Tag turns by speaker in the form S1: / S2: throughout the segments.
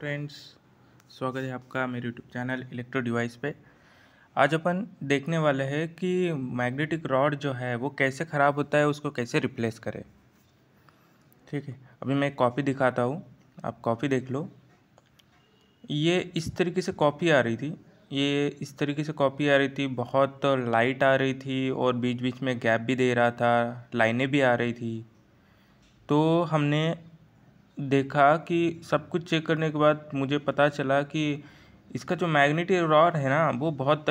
S1: friends स्वागत है आपका मेरे यूट्यूब चैनल इलेक्ट्रो डिवाइस पे आज अपन देखने वाले हैं कि मैग्नेटिक रॉड जो है वो कैसे ख़राब होता है उसको कैसे रिप्लेस करें ठीक है अभी मैं कॉपी दिखाता हूँ आप कॉपी देख लो ये इस तरीके से कॉपी आ रही थी ये इस तरीके से कॉपी आ रही थी बहुत लाइट आ रही थी और बीच बीच में गैप भी दे रहा था लाइनें भी आ रही थी तो हमने देखा कि सब कुछ चेक करने के बाद मुझे पता चला कि इसका जो मैग्नेटिक रॉड है ना वो बहुत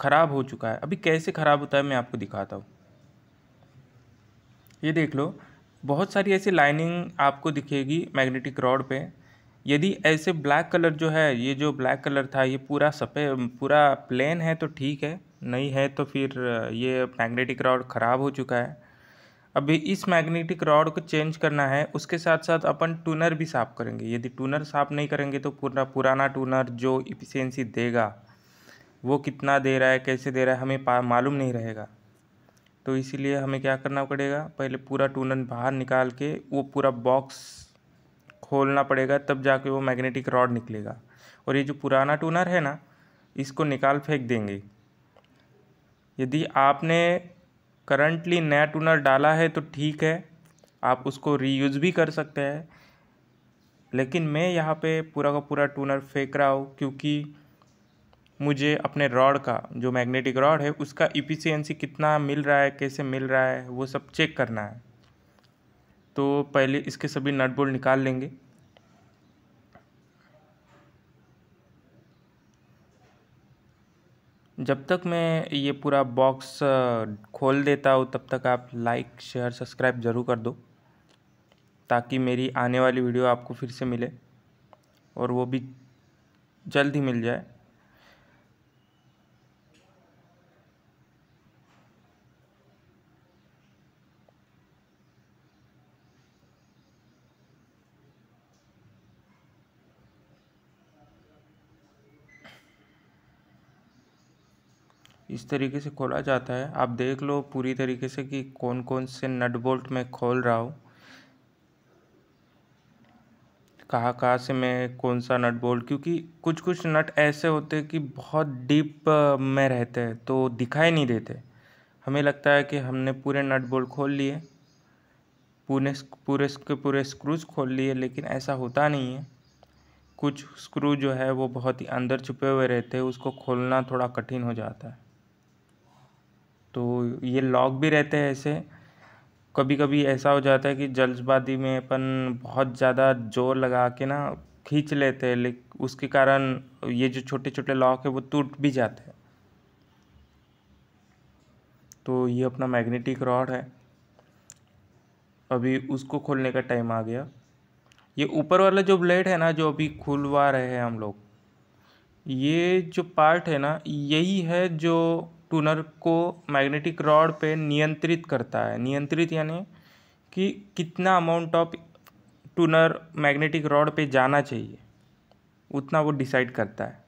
S1: ख़राब हो चुका है अभी कैसे ख़राब होता है मैं आपको दिखाता हूँ ये देख लो बहुत सारी ऐसी लाइनिंग आपको दिखेगी मैग्नेटिक रॉड पे यदि ऐसे ब्लैक कलर जो है ये जो ब्लैक कलर था ये पूरा सफ़ेद पूरा प्लेन है तो ठीक है नहीं है तो फिर ये मैग्नेटिक रॉड ख़राब हो चुका है अभी इस मैग्नेटिक रॉड को चेंज करना है उसके साथ साथ अपन टूनर भी साफ़ करेंगे यदि टूनर साफ़ नहीं करेंगे तो पूरा पुराना टूनर जो इफिशेंसी देगा वो कितना दे रहा है कैसे दे रहा है हमें मालूम नहीं रहेगा तो इसीलिए हमें क्या करना पड़ेगा पहले पूरा टूनर बाहर निकाल के वो पूरा बॉक्स खोलना पड़ेगा तब जाके वो मैग्नेटिक रॉड निकलेगा और ये जो पुराना टूनर है ना इसको निकाल फेंक देंगे यदि आपने करंटली नया टूनर डाला है तो ठीक है आप उसको रीयूज़ भी कर सकते हैं लेकिन मैं यहाँ पे पूरा का पूरा टूनर फेंक रहा हूँ क्योंकि मुझे अपने रॉड का जो मैग्नेटिक रॉड है उसका इफिशियंसी कितना मिल रहा है कैसे मिल रहा है वो सब चेक करना है तो पहले इसके सभी नट बोल्ट निकाल लेंगे जब तक मैं ये पूरा बॉक्स खोल देता हूँ तब तक आप लाइक शेयर सब्सक्राइब ज़रूर कर दो ताकि मेरी आने वाली वीडियो आपको फिर से मिले और वो भी जल्द ही मिल जाए इस तरीके से खोला जाता है आप देख लो पूरी तरीके से कि कौन कौन से नट बोल्ट मैं खोल रहा हूँ कहाँ कहाँ से मैं कौन सा नट बोल्ट क्योंकि कुछ कुछ नट ऐसे होते हैं कि बहुत डीप में रहते हैं तो दिखाई नहीं देते हमें लगता है कि हमने पूरे नट बोल्ट खोल लिए पूरे पूरे के पूरे स्क्रूज खोल लिए लेकिन ऐसा होता नहीं है कुछ स्क्रू जो है वो बहुत ही अंदर छुपे हुए रहते हैं उसको खोलना थोड़ा कठिन हो जाता है तो ये लॉक भी रहते हैं ऐसे कभी कभी ऐसा हो जाता है कि जल्दबाजी में अपन बहुत ज़्यादा जोर लगा के ना खींच लेते हैं लेकिन उसके कारण ये जो छोटे छोटे लॉक है वो टूट भी जाते हैं तो ये अपना मैग्नेटिक रॉड है अभी उसको खोलने का टाइम आ गया ये ऊपर वाला जो ब्लेड है ना जो अभी खुलवा रहे हैं हम लोग ये जो पार्ट है ना यही है जो टूनर को मैग्नेटिक रॉड पे नियंत्रित करता है नियंत्रित यानी कि कितना amount of toner magnetic rod पे जाना चाहिए उतना वो डिसाइड करता है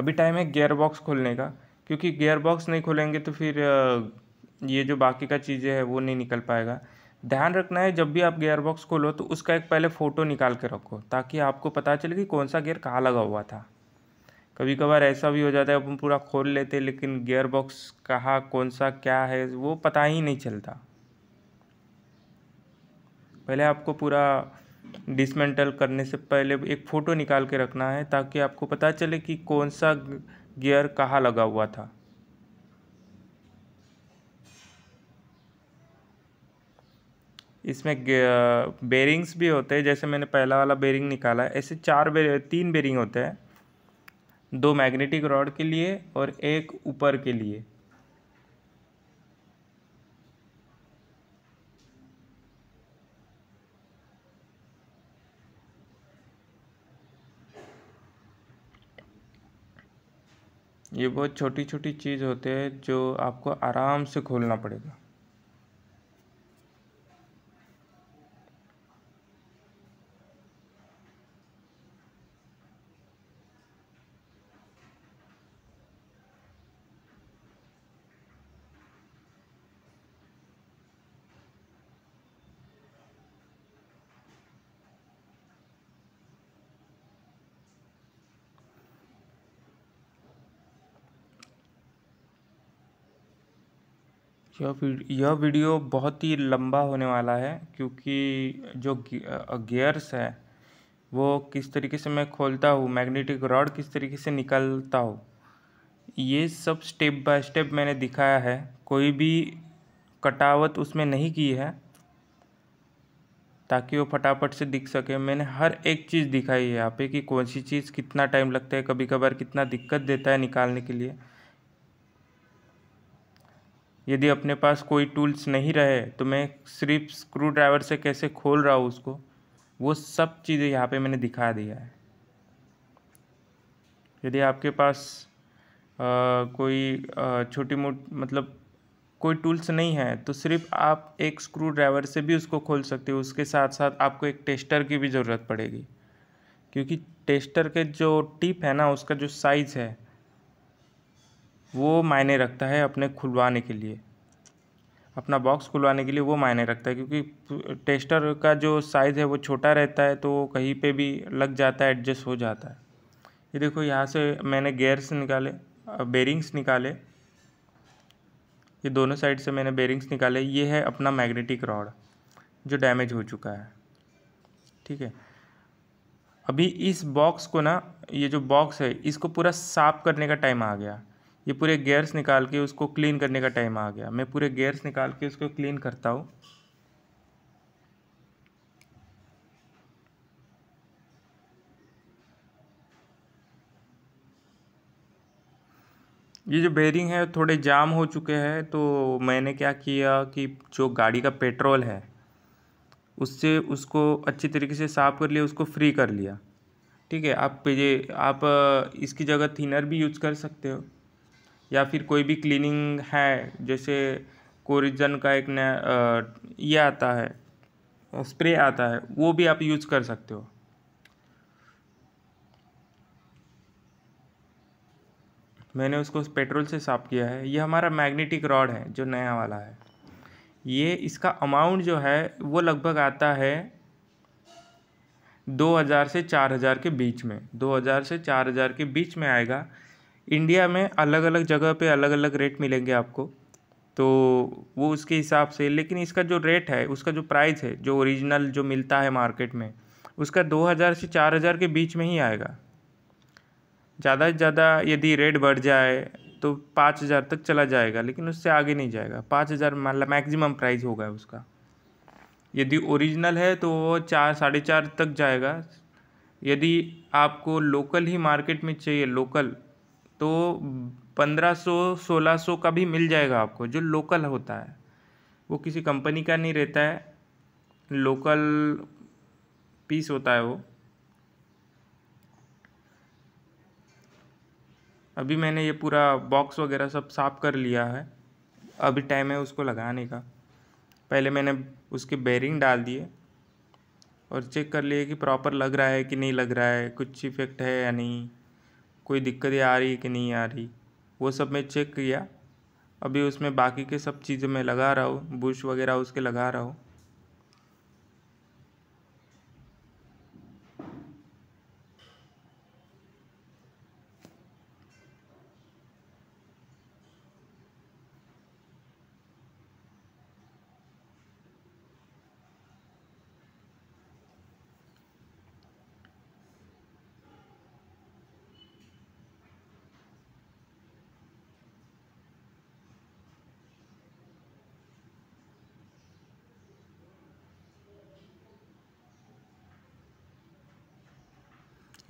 S1: अभी टाइम है गियर बॉक्स खोलने का क्योंकि गियर बॉक्स नहीं खोलेंगे तो फिर ये जो बाकी का चीज़ें है वो नहीं निकल पाएगा ध्यान रखना है जब भी आप गियर बॉक्स खोलो तो उसका एक पहले फ़ोटो निकाल के रखो ताकि आपको पता चले कि कौन सा गियर कहाँ लगा हुआ था कभी कभार ऐसा भी हो जाता है अपन पूरा खोल लेते लेकिन गियर बॉक्स कहाँ कौन सा क्या है वो पता ही नहीं चलता पहले आपको पूरा डिसमेंटल करने से पहले एक फ़ोटो निकाल के रखना है ताकि आपको पता चले कि कौन सा गियर कहाँ लगा हुआ था इसमें बेरिंग्स भी होते हैं जैसे मैंने पहला वाला बेरिंग निकाला ऐसे चार बेर तीन बेरिंग होते हैं दो मैग्नेटिक रॉड के लिए और एक ऊपर के लिए ये बहुत छोटी छोटी चीज़ होते हैं जो आपको आराम से खोलना पड़ेगा यह वीडियो बहुत ही लंबा होने वाला है क्योंकि जो गियर्स है वो किस तरीके से मैं खोलता हूँ मैग्नेटिक रॉड किस तरीके से निकलता हूँ ये सब स्टेप बाय स्टेप मैंने दिखाया है कोई भी कटावट उसमें नहीं की है ताकि वो फटाफट से दिख सके मैंने हर एक चीज़ दिखाई है यहाँ पे कि कौन सी चीज़ कितना टाइम लगता है कभी कभार कितना दिक्कत देता है निकालने के लिए यदि अपने पास कोई टूल्स नहीं रहे तो मैं सिर्फ स्क्रू ड्राइवर से कैसे खोल रहा हूँ उसको वो सब चीज़ें यहाँ पे मैंने दिखा दिया है यदि आपके पास आ, कोई छोटी मोटी मतलब कोई टूल्स नहीं है तो सिर्फ आप एक स्क्रू ड्राइवर से भी उसको खोल सकते हो उसके साथ साथ आपको एक टेस्टर की भी ज़रूरत पड़ेगी क्योंकि टेस्टर के जो टिप है ना उसका जो साइज़ है वो मायने रखता है अपने खुलवाने के लिए अपना बॉक्स खुलवाने के लिए वो मायने रखता है क्योंकि टेस्टर का जो साइज़ है वो छोटा रहता है तो कहीं पे भी लग जाता है एडजस्ट हो जाता है ये देखो यहाँ से मैंने गेयर्स निकाले बेरिंग्स निकाले ये दोनों साइड से मैंने बेरिंग्स निकाले ये है अपना मैग्नेटिक रॉड जो डैमेज हो चुका है ठीक है अभी इस बॉक्स को ना ये जो बॉक्स है इसको पूरा साफ करने का टाइम आ गया ये पूरे गेयर्स निकाल के उसको क्लीन करने का टाइम आ गया मैं पूरे गेयर्स निकाल के उसको क्लीन करता हूँ ये जो बेरिंग है थोड़े जाम हो चुके हैं तो मैंने क्या किया कि जो गाड़ी का पेट्रोल है उससे उसको अच्छी तरीके से साफ़ कर लिया उसको फ्री कर लिया ठीक है आप ये आप इसकी जगह थिनर भी यूज़ कर सकते हो या फिर कोई भी क्लीनिंग है जैसे कोरिजन का एक नया ये आता है स्प्रे आता है वो भी आप यूज कर सकते हो मैंने उसको पेट्रोल से साफ़ किया है ये हमारा मैग्नेटिक रॉड है जो नया वाला है ये इसका अमाउंट जो है वो लगभग आता है दो हज़ार से चार हज़ार के बीच में दो हज़ार से चार हज़ार के बीच में आएगा इंडिया में अलग अलग जगह पे अलग अलग रेट मिलेंगे आपको तो वो उसके हिसाब से लेकिन इसका जो रेट है उसका जो प्राइस है जो ओरिजिनल जो मिलता है मार्केट में उसका दो हज़ार से चार हज़ार के बीच में ही आएगा ज़्यादा से ज़्यादा यदि रेट बढ़ जाए तो पाँच हज़ार तक चला जाएगा लेकिन उससे आगे नहीं जाएगा पाँच हज़ार मतलब मैक्सिमम प्राइस होगा उसका यदि ओरिजिनल है तो वो चार साढ़े चार तक जाएगा यदि आपको लोकल ही मार्केट में चाहिए लोकल तो पंद्रह सौ सोलह सौ का भी मिल जाएगा आपको जो लोकल होता है वो किसी कंपनी का नहीं रहता है लोकल पीस होता है वो अभी मैंने ये पूरा बॉक्स वगैरह सब साफ़ कर लिया है अभी टाइम है उसको लगाने का पहले मैंने उसके बेरिंग डाल दिए और चेक कर लिए कि प्रॉपर लग रहा है कि नहीं लग रहा है कुछ इफेक्ट है या नहीं कोई दिक्कतें आ रही है कि नहीं आ रही वो सब मैं चेक किया अभी उसमें बाकी के सब चीज़ें मैं लगा रहा हूँ बुश वगैरह उसके लगा रहा हूँ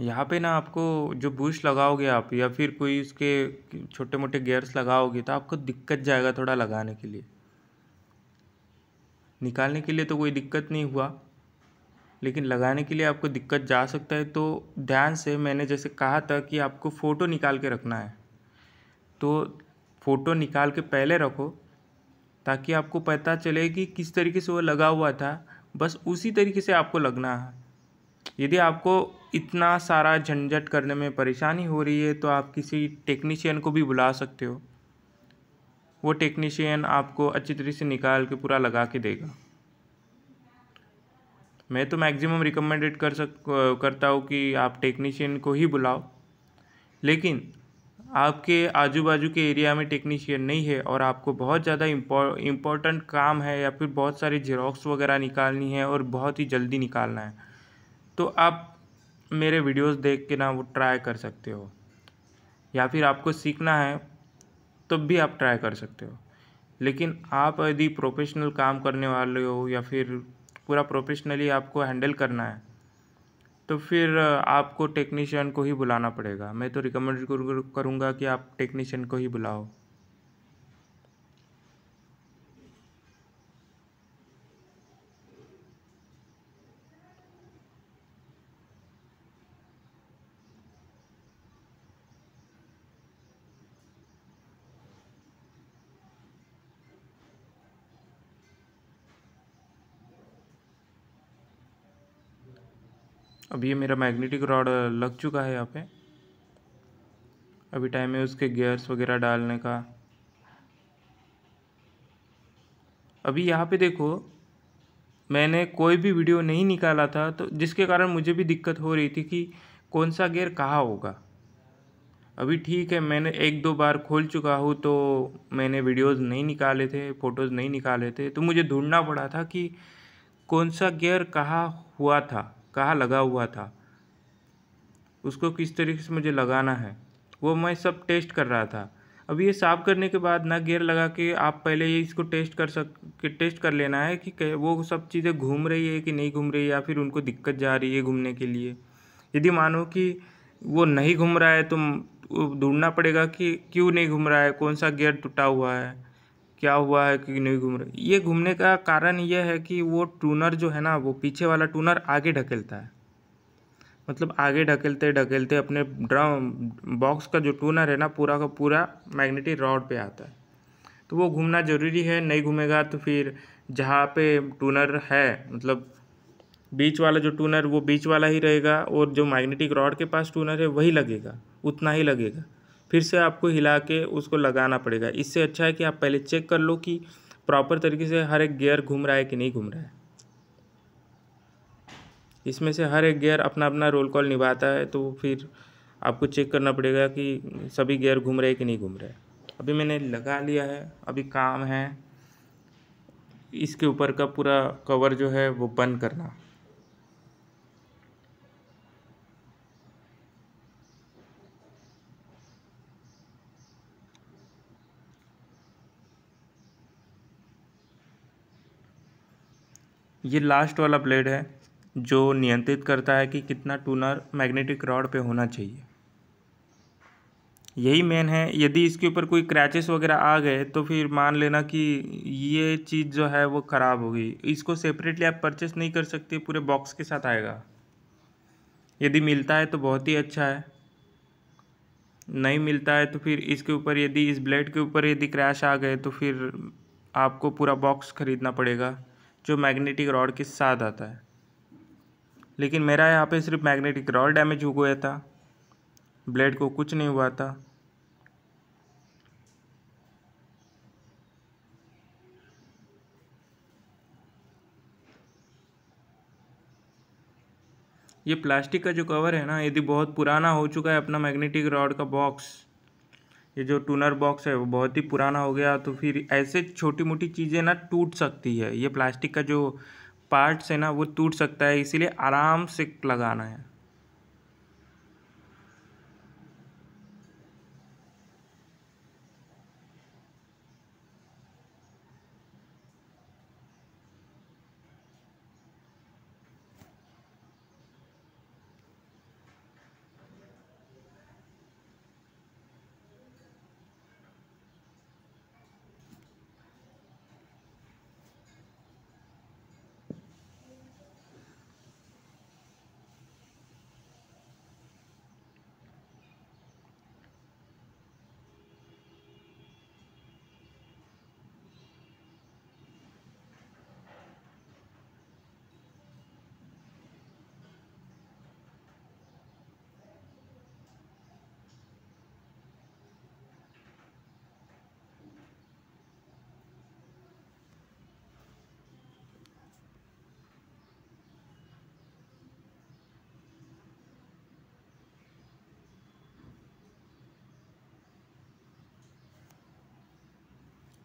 S1: यहाँ पे ना आपको जो बूश लगाओगे आप या फिर कोई उसके छोटे मोटे गेयर्स लगाओगे तो आपको दिक्कत जाएगा थोड़ा लगाने के लिए निकालने के लिए तो कोई दिक्कत नहीं हुआ लेकिन लगाने के लिए आपको दिक्कत जा सकता है तो ध्यान से मैंने जैसे कहा था कि आपको फ़ोटो निकाल के रखना है तो फ़ोटो निकाल के पहले रखो ताकि आपको पता चले कि किस तरीके से वो लगा हुआ था बस उसी तरीके से आपको लगना है यदि आपको इतना सारा झंझट करने में परेशानी हो रही है तो आप किसी टेक्नीशियन को भी बुला सकते हो वो टेक्नीशियन आपको अच्छी तरह से निकाल के पूरा लगा के देगा मैं तो मैक्सिमम रिकमेंडेड कर सक करता हूँ कि आप टेक्नीशियन को ही बुलाओ लेकिन आपके आजू बाजू के एरिया में टेक्नीशियन नहीं है और आपको बहुत ज़्यादा इम्पोर्टेंट काम है या फिर बहुत सारी जेरोक्स वगैरह निकालनी है और बहुत ही जल्दी निकालना है तो आप मेरे वीडियोस देख के ना वो ट्राई कर सकते हो या फिर आपको सीखना है तब भी आप ट्राई कर सकते हो लेकिन आप यदि प्रोफेशनल काम करने वाले हो या फिर पूरा प्रोफेशनली आपको हैंडल करना है तो फिर आपको टेक्नीशियन को ही बुलाना पड़ेगा मैं तो रिकमेंड करूँगा कि आप टेक्नीशियन को ही बुलाओ अब ये मेरा मैग्नेटिक रॉड लग चुका है यहाँ पे अभी टाइम है उसके गियर्स वगैरह डालने का अभी यहाँ पे देखो मैंने कोई भी वीडियो नहीं निकाला था तो जिसके कारण मुझे भी दिक्कत हो रही थी कि कौन सा गियर कहाँ होगा अभी ठीक है मैंने एक दो बार खोल चुका हूँ तो मैंने वीडियोस नहीं निकाले थे फ़ोटोज़ नहीं निकाले थे तो मुझे ढूंढना पड़ा था कि कौन सा गियर कहाँ हुआ था कहाँ लगा हुआ था उसको किस तरीके से मुझे लगाना है वो मैं सब टेस्ट कर रहा था अब ये साफ करने के बाद ना गेयर लगा के आप पहले ये इसको टेस्ट कर सक टेस्ट कर लेना है कि वो सब चीज़ें घूम रही है कि नहीं घूम रही है या फिर उनको दिक्कत जा रही है घूमने के लिए यदि मानो कि वो नहीं घूम रहा है तो ढूंढना पड़ेगा कि क्यों नहीं घूम रहा है कौन सा गेयर टूटा हुआ है क्या हुआ है कि नहीं घूम रहे ये घूमने का कारण ये है कि वो टूनर जो है ना वो पीछे वाला टूनर आगे ढकेलता है मतलब आगे ढकेलते ढकेलते अपने ड्रम बॉक्स का जो टूनर है ना पूरा का पूरा मैग्नेटिक रॉड पे आता है तो वो घूमना ज़रूरी है नहीं घूमेगा तो फिर जहाँ पे टूनर है मतलब बीच वाला जो टूनर वो बीच वाला ही रहेगा और जो मैग्नेटिक रॉड के पास टूनर है वही लगेगा उतना ही लगेगा फिर से आपको हिला के उसको लगाना पड़ेगा इससे अच्छा है कि आप पहले चेक कर लो कि प्रॉपर तरीके से हर एक गियर घूम रहा है कि नहीं घूम रहा है इसमें से हर एक गियर अपना अपना रोल कॉल निभाता है तो फिर आपको चेक करना पड़ेगा कि सभी गियर घूम रहे हैं कि नहीं घूम रहे अभी मैंने लगा लिया है अभी काम है इसके ऊपर का पूरा कवर जो है वो बंद करना ये लास्ट वाला ब्लेड है जो नियंत्रित करता है कि कितना टूनर मैग्नेटिक रॉड पे होना चाहिए यही मेन है यदि इसके ऊपर कोई क्रैचेस वगैरह आ गए तो फिर मान लेना कि ये चीज़ जो है वो ख़राब होगी इसको सेपरेटली आप परचेस नहीं कर सकते पूरे बॉक्स के साथ आएगा यदि मिलता है तो बहुत ही अच्छा है नहीं मिलता है तो फिर इसके ऊपर यदि इस ब्लेड के ऊपर यदि क्रैश आ गए तो फिर आपको पूरा बॉक्स ख़रीदना पड़ेगा जो मैग्नेटिक रॉड के साथ आता है लेकिन मेरा यहाँ पे सिर्फ मैग्नेटिक रॉड डैमेज हो गया था ब्लेड को कुछ नहीं हुआ था ये प्लास्टिक का जो कवर है ना यदि बहुत पुराना हो चुका है अपना मैग्नेटिक रॉड का बॉक्स ये जो टूनर बॉक्स है वो बहुत ही पुराना हो गया तो फिर ऐसे छोटी मोटी चीज़ें ना टूट सकती है ये प्लास्टिक का जो पार्ट्स है ना वो टूट सकता है इसीलिए आराम से लगाना है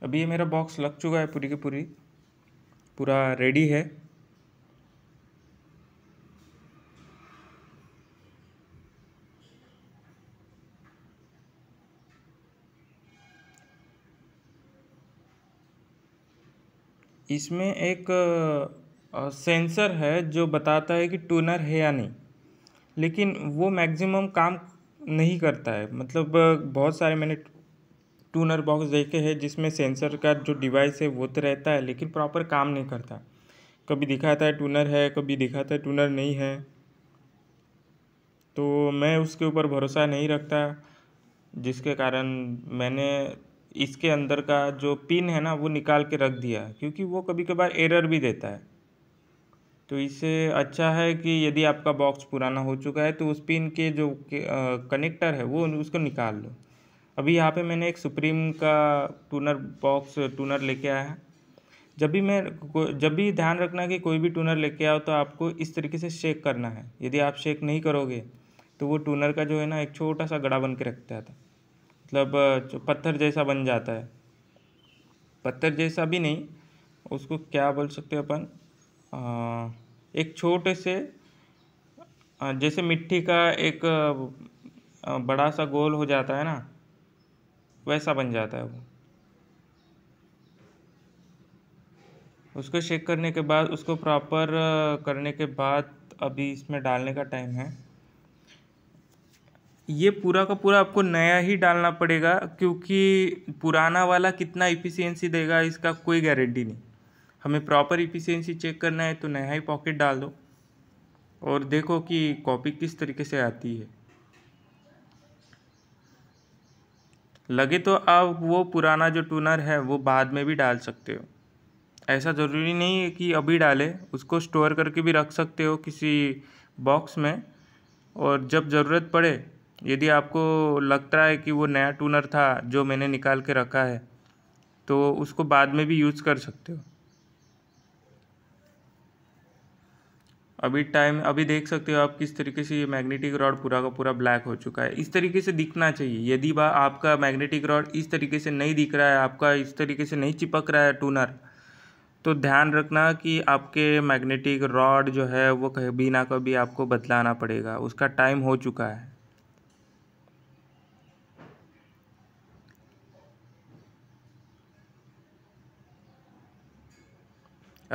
S1: अभी ये मेरा बॉक्स लग चुका है पूरी की पूरी पूरा रेडी है इसमें एक सेंसर है जो बताता है कि टूनर है या नहीं लेकिन वो मैक्सिमम काम नहीं करता है मतलब बहुत सारे मैंने टूनर बॉक्स देखे हैं जिसमें सेंसर का जो डिवाइस है वो तो रहता है लेकिन प्रॉपर काम नहीं करता कभी दिखाता है टूनर है कभी दिखाता है टूनर नहीं है तो मैं उसके ऊपर भरोसा नहीं रखता जिसके कारण मैंने इसके अंदर का जो पिन है ना वो निकाल के रख दिया क्योंकि वो कभी कभार एरर भी देता है तो इससे अच्छा है कि यदि आपका बॉक्स पुराना हो चुका है तो उस पिन के जो कनेक्टर है वो उसको निकाल लो अभी यहाँ पे मैंने एक सुप्रीम का टूनर बॉक्स टूनर लेके आया है जब भी मैं जब भी ध्यान रखना कि कोई भी टूनर लेके आओ तो आपको इस तरीके से शेक करना है यदि आप शेक नहीं करोगे तो वो टूनर का जो है ना एक छोटा सा गड़ा बन के रखता है मतलब पत्थर जैसा बन जाता है पत्थर जैसा भी नहीं उसको क्या बोल सकते हो अपन एक छोटे से जैसे मिट्टी का एक बड़ा सा गोल हो जाता है ना वैसा बन जाता है वो उसको शेक करने के बाद उसको प्रॉपर करने के बाद अभी इसमें डालने का टाइम है ये पूरा का पूरा आपको नया ही डालना पड़ेगा क्योंकि पुराना वाला कितना इफ़िशियंसी देगा इसका कोई गारंटी नहीं हमें प्रॉपर इफ़िशियंसी चेक करना है तो नया ही पॉकेट डाल दो और देखो कि कॉपी किस तरीके से आती है लगे तो आप वो पुराना जो टूनर है वो बाद में भी डाल सकते हो ऐसा ज़रूरी नहीं है कि अभी डालें उसको स्टोर करके भी रख सकते हो किसी बॉक्स में और जब ज़रूरत पड़े यदि आपको लगता है कि वो नया टूनर था जो मैंने निकाल के रखा है तो उसको बाद में भी यूज़ कर सकते हो अभी टाइम अभी देख सकते हो आप किस तरीके से ये मैग्नेटिक रॉड पूरा का पूरा ब्लैक हो चुका है इस तरीके से दिखना चाहिए यदि बा आपका मैग्नेटिक रॉड इस तरीके से नहीं दिख रहा है आपका इस तरीके से नहीं चिपक रहा है टूनर तो ध्यान रखना कि आपके मैग्नेटिक रॉड जो है वो कभी ना कभी आपको बदलाना पड़ेगा उसका टाइम हो चुका है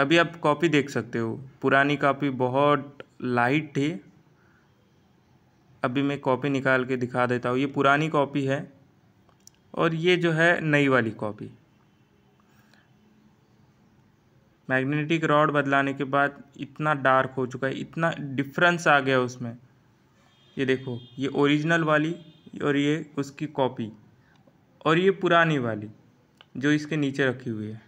S1: अभी आप कॉपी देख सकते हो पुरानी कॉपी बहुत लाइट थी अभी मैं कॉपी निकाल के दिखा देता हूँ ये पुरानी कॉपी है और ये जो है नई वाली कॉपी मैग्नेटिक रॉड बदलाने के बाद इतना डार्क हो चुका है इतना डिफरेंस आ गया उसमें ये देखो ये ओरिजिनल वाली और ये उसकी कॉपी और ये पुरानी वाली जो इसके नीचे रखी हुई है